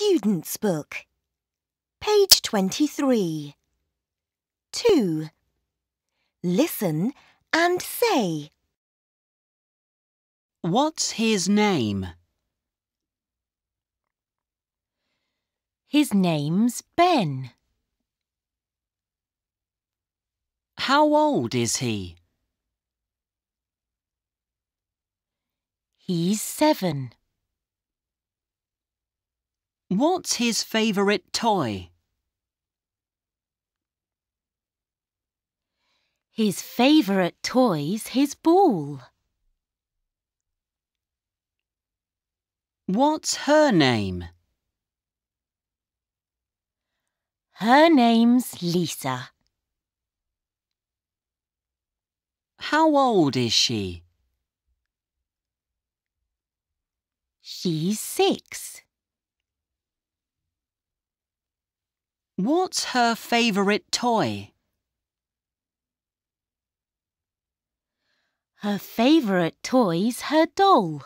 Student's Book, page 23. 2. Listen and say. What's his name? His name's Ben. How old is he? He's seven. What's his favourite toy? His favourite toy's his ball. What's her name? Her name's Lisa. How old is she? She's six. What's her favourite toy? Her favourite toy's her doll.